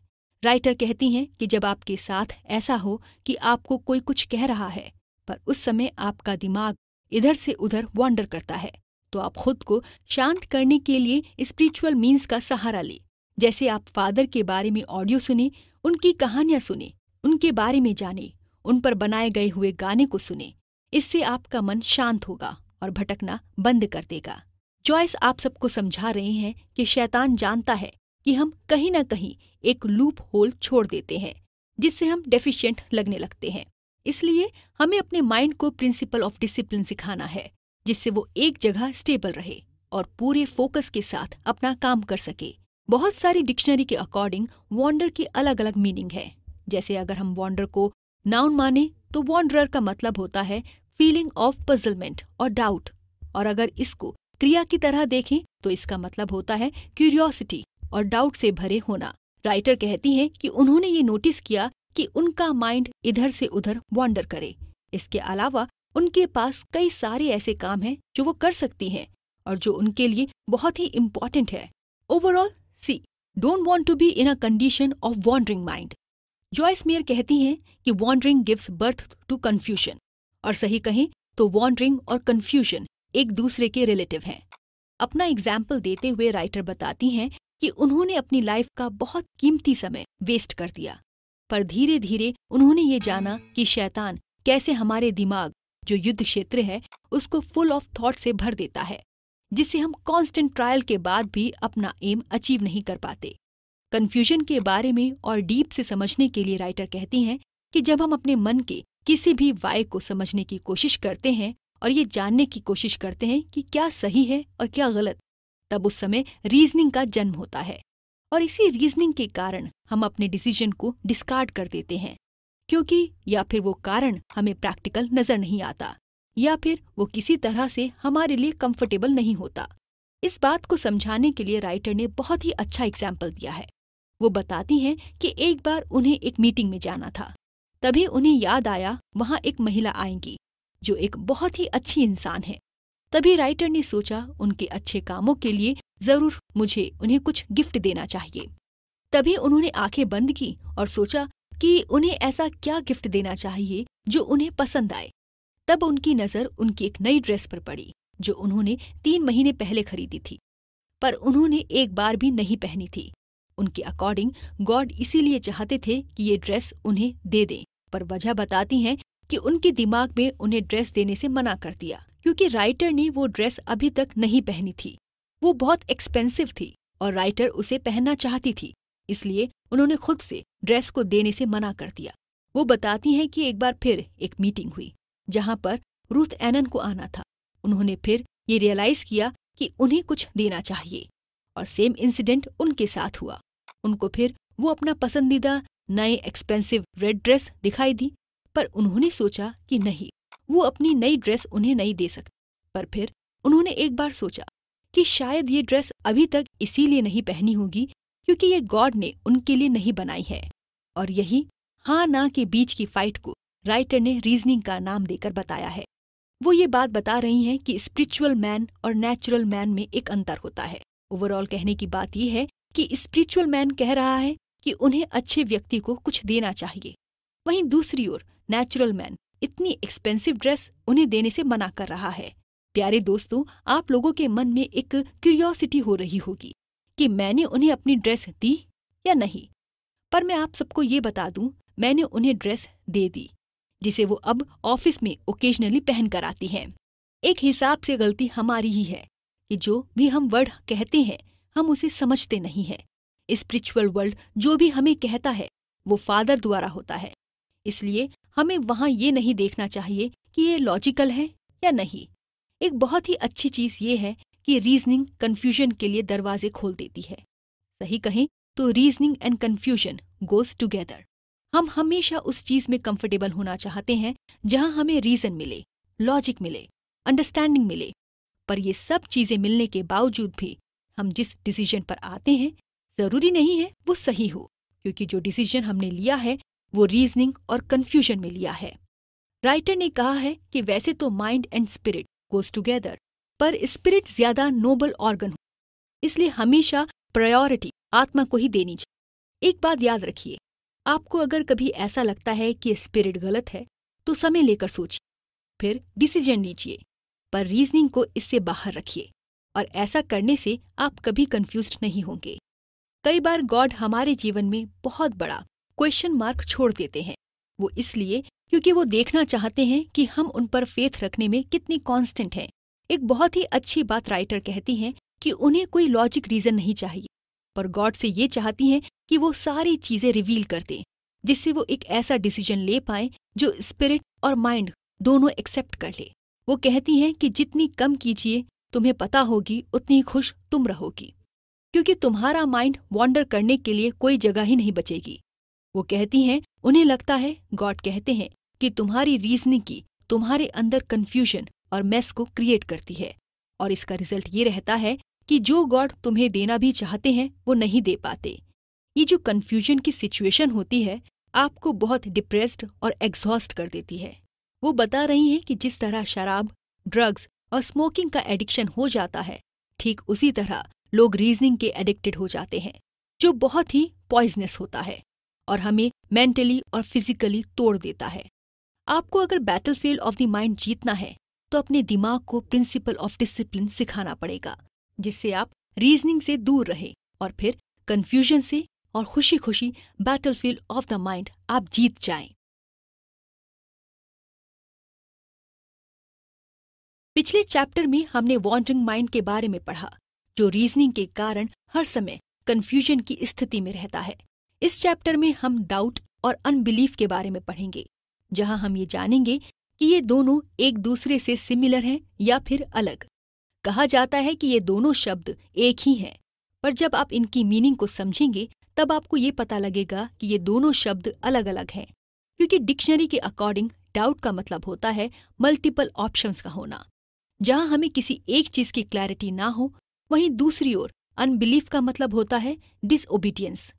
राइटर कहती हैं कि जब आपके साथ ऐसा हो कि आपको कोई कुछ कह रहा है पर उस समय आपका दिमाग इधर से उधर वॉन्डर करता है तो आप खुद को शांत करने के लिए स्पिरिचुअल मीन्स का सहारा लें जैसे आप फादर के बारे में ऑडियो सुने उनकी कहानियां सुने उनके बारे में जाने उन पर बनाए गए हुए गाने को सुने इससे आपका मन शांत होगा और भटकना बंद कर देगा जॉयस आप सबको समझा रहे हैं कि शैतान जानता है कि हम कहीं ना कहीं एक लूप होल छोड़ देते हैं जिससे हम डेफिशिएंट लगने लगते हैं इसलिए हमें अपने माइंड को प्रिंसिपल ऑफ डिसिप्लिन सिखाना है जिससे वो एक जगह स्टेबल रहे और पूरे फोकस के साथ अपना काम कर सके बहुत सारी डिक्शनरी के अकॉर्डिंग वॉन्डर की अलग अलग मीनिंग है जैसे अगर हम वॉन्डर को नाउन माने तो वॉन्डरर का मतलब होता है फीलिंग ऑफ पजलमेंट और डाउट और अगर इसको क्रिया की तरह देखें तो इसका मतलब होता है क्यूरियोसिटी और डाउट से भरे होना राइटर कहती हैं कि उन्होंने ये नोटिस किया कि उनका माइंड इधर से उधर वॉन्डर करे इसके अलावा उनके पास कई सारे ऐसे काम हैं जो वो कर सकती हैं और जो उनके लिए बहुत ही इम्पॉर्टेंट है overall she don't want to be in a condition of wandering mind Joyce Meyer कहती हैं कि wandering gives birth to confusion और सही कहें तो वॉन्डरिंग और कन्फ्यूजन एक दूसरे के रिलेटिव हैं अपना एग्जाम्पल देते हुए राइटर बताती हैं कि उन्होंने अपनी लाइफ का बहुत कीमती समय वेस्ट कर दिया पर धीरे धीरे उन्होंने ये जाना कि शैतान कैसे हमारे दिमाग जो युद्ध क्षेत्र है उसको फुल ऑफ थॉट से भर देता है जिससे हम कांस्टेंट ट्रायल के बाद भी अपना एम अचीव नहीं कर पाते कन्फ्यूजन के बारे में और डीप से समझने के लिए राइटर कहती हैं कि जब हम अपने मन के किसी भी वाय को समझने की कोशिश करते हैं और ये जानने की कोशिश करते हैं कि क्या सही है और क्या गलत तब उस समय रीजनिंग का जन्म होता है और इसी रीजनिंग के कारण हम अपने डिसीजन को डिस्कार्ड कर देते हैं क्योंकि या फिर वो कारण हमें प्रैक्टिकल नजर नहीं आता या फिर वो किसी तरह से हमारे लिए कंफर्टेबल नहीं होता इस बात को समझाने के लिए राइटर ने बहुत ही अच्छा एग्जाम्पल दिया है वो बताती हैं कि एक बार उन्हें एक मीटिंग में जाना था तभी उन्हें याद आया वहाँ एक महिला आएंगी जो एक बहुत ही अच्छी इंसान है तभी राइटर ने सोचा उनके अच्छे कामों के लिए जरूर मुझे उन्हें कुछ गिफ्ट देना चाहिए तभी उन्होंने आंखें बंद की और सोचा कि उन्हें ऐसा क्या गिफ्ट देना चाहिए जो उन्हें पसंद आए तब उनकी नज़र उनकी एक नई ड्रेस पर पड़ी जो उन्होंने तीन महीने पहले खरीदी थी पर उन्होंने एक बार भी नहीं पहनी थी उनके अकॉर्डिंग गॉड इसीलिए चाहते थे कि ये ड्रेस उन्हें दे दें पर वजह बताती हैं कि उनके दिमाग में उन्हें ड्रेस देने से मना कर दिया क्योंकि राइटर ने वो ड्रेस अभी तक नहीं पहनी थी वो बहुत एक्सपेंसिव थी और राइटर उसे पहनना चाहती थी इसलिए उन्होंने खुद से ड्रेस को देने से मना कर दिया वो बताती हैं कि एक बार फिर एक मीटिंग हुई जहां पर रूथ एनन को आना था उन्होंने फिर ये रियलाइज किया कि उन्हें कुछ देना चाहिए और सेम इंसिडेंट उनके साथ हुआ उनको फिर वो अपना पसंदीदा नए एक्सपेंसिव रेड ड्रेस दिखाई दी पर उन्होंने सोचा कि नहीं वो अपनी नई ड्रेस उन्हें नहीं दे सकती पर फिर उन्होंने एक बार सोचा कि शायद ये ड्रेस अभी तक इसीलिए नहीं पहनी होगी क्योंकि ये गॉड ने उनके लिए नहीं बनाई है और यही हाँ ना के बीच की फाइट को राइटर ने रीजनिंग का नाम देकर बताया है वो ये बात बता रही हैं कि स्पिरिचुअल मैन और नेचुरल मैन में एक अंतर होता है ओवरऑल कहने की बात यह है कि स्पिरिचुअल मैन कह रहा है कि उन्हें अच्छे व्यक्ति को कुछ देना चाहिए वहीं दूसरी ओर नेचुरल मैन इतनी एक्सपेंसिव ड्रेस उन्हें देने से मना कर रहा है प्यारे दोस्तों आप लोगों के मन में एक क्यूरियोसिटी हो रही होगी कि मैंने उन्हें अपनी ड्रेस दी या नहीं पर मैं आप सबको ये बता दूं मैंने उन्हें ड्रेस दे दी जिसे वो अब ऑफिस में ओकेजनली पहन कर आती हैं एक हिसाब से गलती हमारी ही है कि जो भी हम वर्ड कहते हैं हम उसे समझते नहीं हैं स्पिरिचुअल वर्ल्ड जो भी हमें कहता है वो फादर द्वारा होता है इसलिए हमें वहां ये नहीं देखना चाहिए कि ये लॉजिकल है या नहीं एक बहुत ही अच्छी चीज ये है कि रीजनिंग कन्फ्यूजन के लिए दरवाजे खोल देती है सही कहें तो reasoning and confusion goes together हम हमेशा उस चीज में कंफर्टेबल होना चाहते हैं जहां हमें रीजन मिले लॉजिक मिले अंडरस्टैंडिंग मिले पर ये सब चीजें मिलने के बावजूद भी हम जिस डिसीजन पर आते हैं जरूरी नहीं है वो सही हो क्योंकि जो डिसीजन हमने लिया है वो रीजनिंग और कंफ्यूजन में लिया है राइटर ने कहा है कि वैसे तो mind and spirit goes together पर स्पिरिट ज्यादा नोबल ऑर्गन हो इसलिए हमेशा प्रायोरिटी आत्मा को ही देनी चाहिए एक बात याद रखिए आपको अगर कभी ऐसा लगता है कि स्पिरिट गलत है तो समय लेकर सोचिए फिर डिसीजन लीजिए पर रीजनिंग को इससे बाहर रखिए और ऐसा करने से आप कभी कंफ्यूज नहीं होंगे कई बार गॉड हमारे जीवन में बहुत बड़ा क्वेश्चन मार्क छोड़ देते हैं वो इसलिए क्योंकि वो देखना चाहते हैं कि हम उन पर फेथ रखने में कितनी कांस्टेंट हैं एक बहुत ही अच्छी बात राइटर कहती हैं कि उन्हें कोई लॉजिक रीजन नहीं चाहिए पर गॉड से ये चाहती हैं कि वो सारी चीजें रिवील कर दें जिससे वो एक ऐसा डिसीजन ले पाए जो स्पिरिट और माइंड दोनों एक्सेप्ट कर ले वो कहती हैं कि जितनी कम कीजिए तुम्हें पता होगी उतनी खुश तुम रहोगी क्योंकि तुम्हारा माइंड वॉन्डर करने के लिए कोई जगह ही नहीं बचेगी वो कहती हैं उन्हें लगता है गॉड कहते हैं कि तुम्हारी रीजनिंग की तुम्हारे अंदर कन्फ्यूजन और मैस को क्रिएट करती है और इसका रिजल्ट ये रहता है कि जो गॉड तुम्हें देना भी चाहते हैं वो नहीं दे पाते ये जो कन्फ्यूजन की सिचुएशन होती है आपको बहुत डिप्रेस्ड और एग्जॉस्ट कर देती है वो बता रही हैं कि जिस तरह शराब ड्रग्स और स्मोकिंग का एडिक्शन हो जाता है ठीक उसी तरह लोग रीजनिंग के एडिक्टेड हो जाते हैं जो बहुत ही पॉइजनस होता है और हमें मेंटली और फिजिकली तोड़ देता है आपको अगर battle field of the mind जीतना है तो अपने दिमाग को प्रिंसिपल ऑफ डिसिप्लिन सिखाना पड़ेगा जिससे आप रीजनिंग से दूर रहे और फिर कन्फ्यूजन से और खुशी खुशी battle field of the mind आप जीत जाए पिछले चैप्टर में हमने वॉन्डरिंग माइंड के बारे में पढ़ा जो रीजनिंग के कारण हर समय कन्फ्यूजन की स्थिति में रहता है इस चैप्टर में हम डाउट और अनबिलीफ के बारे में पढ़ेंगे जहां हम ये जानेंगे कि ये दोनों एक दूसरे से सिमिलर हैं या फिर अलग कहा जाता है कि ये दोनों शब्द एक ही हैं पर जब आप इनकी मीनिंग को समझेंगे तब आपको ये पता लगेगा कि ये दोनों शब्द अलग अलग हैं क्योंकि डिक्शनरी के अकॉर्डिंग डाउट का मतलब होता है मल्टीपल ऑप्शंस का होना जहां हमें किसी एक चीज की क्लैरिटी ना हो वहीं दूसरी ओर अनबिलीफ का मतलब होता है डिसओबीडियंस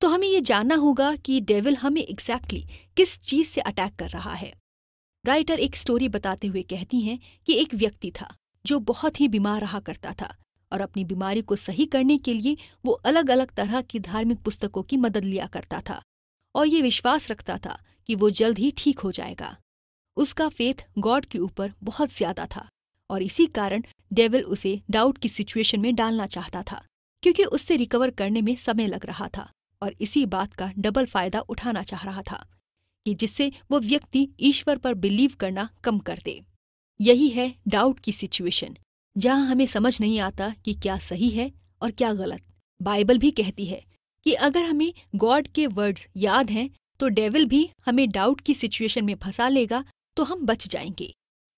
तो हमें ये जानना होगा कि डेविल हमें एग्जैक्टली exactly किस चीज़ से अटैक कर रहा है राइटर एक स्टोरी बताते हुए कहती हैं कि एक व्यक्ति था जो बहुत ही बीमार रहा करता था और अपनी बीमारी को सही करने के लिए वो अलग अलग तरह की धार्मिक पुस्तकों की मदद लिया करता था और ये विश्वास रखता था कि वो जल्द ही ठीक हो जाएगा उसका फेथ गॉड के ऊपर बहुत ज्यादा था और इसी कारण डेविल उसे डाउट की सिचुएशन में डालना चाहता था क्योंकि उससे रिकवर करने में समय लग रहा था और इसी बात का डबल फायदा उठाना चाह रहा था कि जिससे वो व्यक्ति ईश्वर पर बिलीव करना कम कर दे यही है डाउट की सिचुएशन जहां हमें समझ नहीं आता कि क्या सही है और क्या गलत बाइबल भी कहती है कि अगर हमें गॉड के वर्ड्स याद हैं तो डेविल भी हमें डाउट की सिचुएशन में फंसा लेगा तो हम बच जाएंगे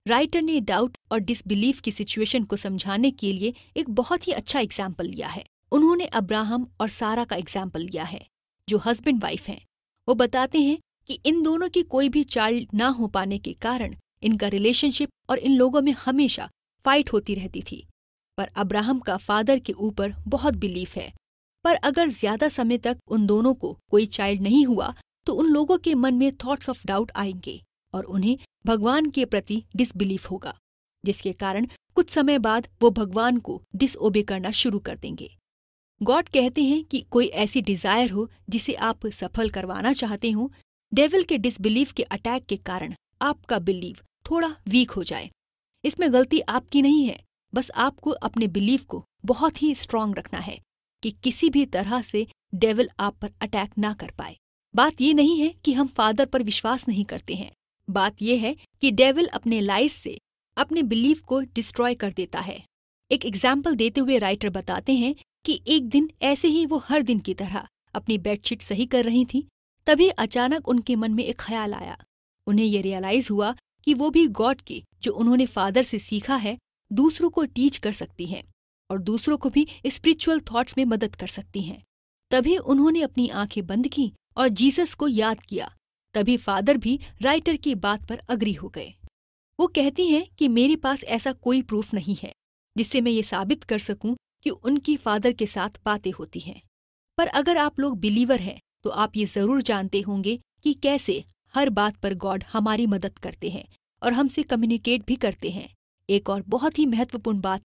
राइटर ने डाउट और डिसबिलीफ की सिचुएशन को समझाने के लिए एक बहुत ही अच्छा एग्जाम्पल लिया है उन्होंने अब्राहम और सारा का एग्जाम्पल लिया है जो हस्बैंड वाइफ हैं वो बताते हैं कि इन दोनों की कोई भी चाइल्ड ना हो पाने के कारण इनका रिलेशनशिप और इन लोगों में हमेशा फाइट होती रहती थी पर अब्राहम का फादर के ऊपर बहुत बिलीफ है पर अगर ज्यादा समय तक उन दोनों को कोई चाइल्ड नहीं हुआ तो उन लोगों के मन में थॉट्स ऑफ डाउट आएंगे और उन्हें भगवान के प्रति डिसबिलीफ होगा जिसके कारण कुछ समय बाद वो भगवान को डिसओबे करना शुरू कर देंगे गॉड कहते हैं कि कोई ऐसी डिजायर हो जिसे आप सफल करवाना चाहते हो डेविल के डिसबिलीव के अटैक के कारण आपका बिलीव थोड़ा वीक हो जाए इसमें गलती आपकी नहीं है बस आपको अपने बिलीव को बहुत ही स्ट्रांग रखना है कि किसी भी तरह से डेविल आप पर अटैक ना कर पाए बात ये नहीं है कि हम फादर पर विश्वास नहीं करते हैं बात यह है कि डेविल अपने लाइफ से अपने बिलीव को डिस्ट्रॉय कर देता है एक एग्जाम्पल देते हुए राइटर बताते हैं कि एक दिन ऐसे ही वो हर दिन की तरह अपनी बेडशीट सही कर रही थी तभी अचानक उनके मन में एक ख्याल आया उन्हें ये रियलाइज हुआ कि वो भी गॉड की जो उन्होंने फादर से सीखा है दूसरों को टीच कर सकती हैं और दूसरों को भी स्पिरिचुअल थॉट्स में मदद कर सकती हैं तभी उन्होंने अपनी आंखें बंद की और जीसस को याद किया तभी फादर भी राइटर की बात पर अग्री हो गए वो कहती हैं कि मेरे पास ऐसा कोई प्रूफ नहीं है जिससे मैं ये साबित कर सकूं कि उनकी फादर के साथ बातें होती हैं पर अगर आप लोग बिलीवर हैं तो आप ये ज़रूर जानते होंगे कि कैसे हर बात पर गॉड हमारी मदद करते हैं और हमसे कम्युनिकेट भी करते हैं एक और बहुत ही महत्वपूर्ण बात